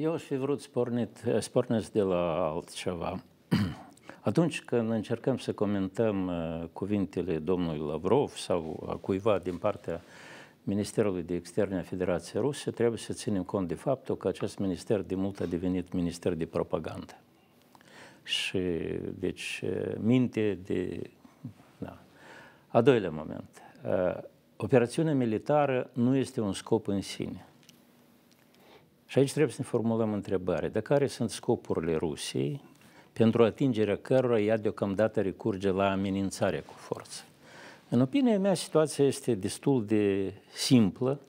Eu aș fi vrut spornit, spornesc de la altceva. Atunci când încercăm să comentăm uh, cuvintele domnului Lavrov sau a cuiva din partea Ministerului de Externe a Federației Rusă, trebuie să ținem cont de faptul că acest minister de mult a devenit minister de propagandă. Și, deci, uh, minte de... Da. A doilea moment. Uh, operațiunea militară nu este un scop în sine. Și aici trebuie să ne formulăm întrebare. De care sunt scopurile Rusiei pentru atingerea cărora ea deocamdată recurge la amenințare cu forță? În opinia mea, situația este destul de simplă,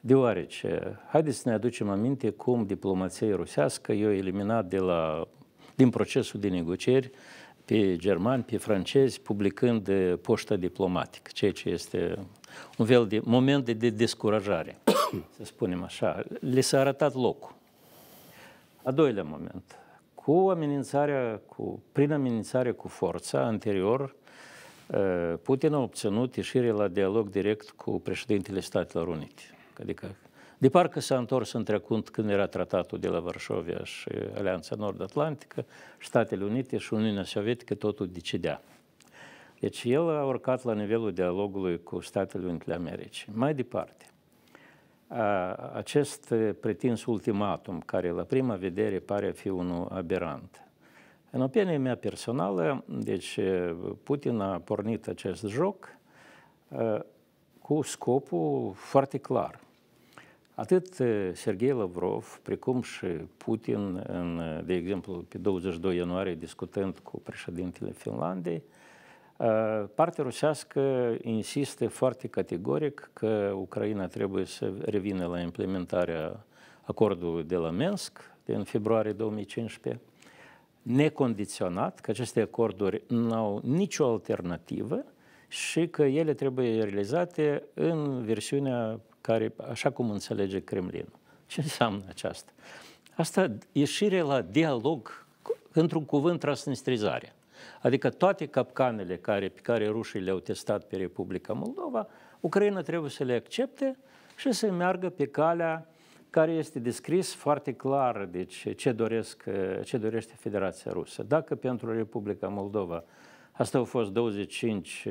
deoarece, haideți să ne aducem aminte cum diplomația rusească i-a eliminat de la, din procesul de negocieri pe germani, pe francezi, publicând poșta diplomatică, ceea ce este un fel de moment de, de descurajare să spunem așa, le s-a arătat locul. A doilea moment. Cu amenințarea, cu, prin amenințarea cu forța, anterior, uh, Putin a obținut ieșirea la dialog direct cu președintele Statelor Unite. Adică, de parcă s-a întors în trecut când era tratatul de la Varșovia și Alianța Nord-Atlantică, Statele Unite și Uniunea Sovietică totul decidea. Deci el a urcat la nivelul dialogului cu Statele Unite ale Americii. Mai departe, acest pretins ultimatum, care la prima vedere pare a fi unul aberant. În opinia mea personală, deci Putin a pornit acest joc cu scopul foarte clar. Atât Sergei Lavrov, precum și Putin, în, de exemplu, pe 22 ianuarie, discutând cu președintele Finlandei, Ă, partea rusească insistă foarte categoric că Ucraina trebuie să revină la implementarea acordului de la Minsk din februarie 2015, necondiționat, că aceste acorduri nu au nicio alternativă și că ele trebuie realizate în versiunea care, așa cum înțelege Kremlin. Ce înseamnă aceasta? Asta ieșire la dialog, într-un cuvânt, transnistrizare. Adică toate capcanele care, pe care rușii le-au testat pe Republica Moldova, Ucraina trebuie să le accepte și să meargă pe calea care este descris foarte clar deci, ce, doresc, ce dorește Federația Rusă. Dacă pentru Republica Moldova asta au fost 25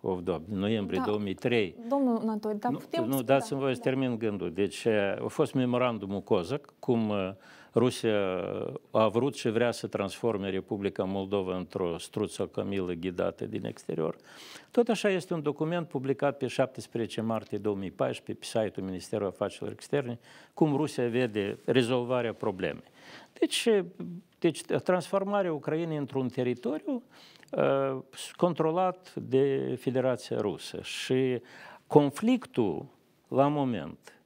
of Dob, noiembrie da. 2003. Domnul Anatol, dar putem... Nu, nu dați-mi voi da. să termin gândul. Deci eh, a fost memorandumul COZAC, cum eh, Rusia eh, a vrut și vrea să transforme Republica Moldova într-o struță camilă ghidată din exterior. Tot așa este un document publicat pe 17 martie 2014 pe site-ul Ministerului Afacerilor Externe, cum Rusia vede rezolvarea problemei. Deci, deci transformarea Ucrainei într-un teritoriu controlat de Federația Federația Rusă și conflictul la moment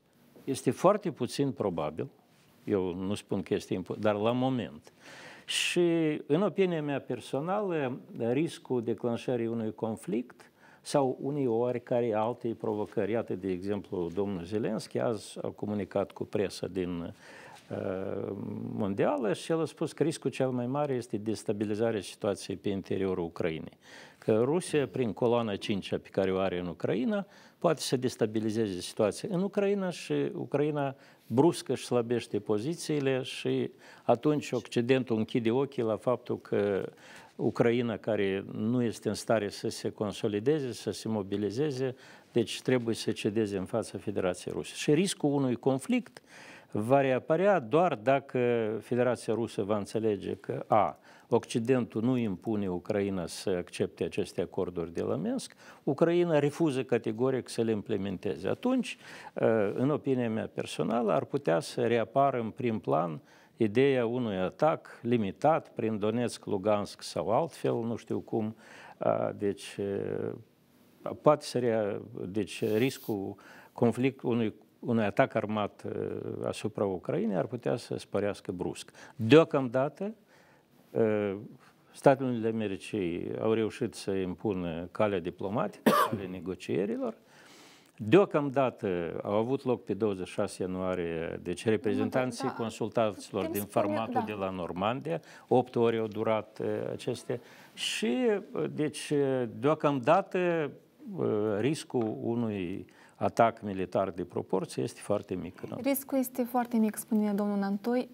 este foarte puțin probabil, eu nu spun că este imposibil, dar la moment. Și în opinia mea personală, riscul declanșării unui conflict sau unei oricare alte provocări. Iată, de exemplu, domnul Zelenski azi a comunicat cu presa din uh, mondială și el a spus că riscul cel mai mare este destabilizarea situației pe interiorul Ucrainei că Rusia, prin coloana 5 pe care o are în Ucraina, poate să destabilizeze situația în Ucraina și Ucraina brusc își slăbește pozițiile și atunci Occidentul închide ochii la faptul că Ucraina, care nu este în stare să se consolideze, să se mobilizeze, deci trebuie să cedeze în fața Federației Rusiei. Și riscul unui conflict va reapărea doar dacă Federația Rusă va înțelege că A. Occidentul nu impune Ucraina să accepte aceste acorduri de la Minsk, Ucraina refuză categoric să le implementeze. Atunci, ă, în opinia mea personală, ar putea să reapară în prim plan ideea unui atac limitat prin Donetsk, Lugansk sau altfel, nu știu cum, deci ă, poate să rea, deci riscul conflict, unui unui atac armat uh, asupra Ucrainei ar putea să spărească brusc. Deocamdată, uh, Statele Unite Americii au reușit să impună calea diplomatică, calea negocierilor. Deocamdată au avut loc pe 26 ianuarie, deci reprezentanții da, din formatul da. de la Normandia, 8 ore au durat uh, aceste și, deci, deocamdată riscul unui atac militar de proporție este foarte mic. Riscul este foarte mic, spune domnul Nantoi.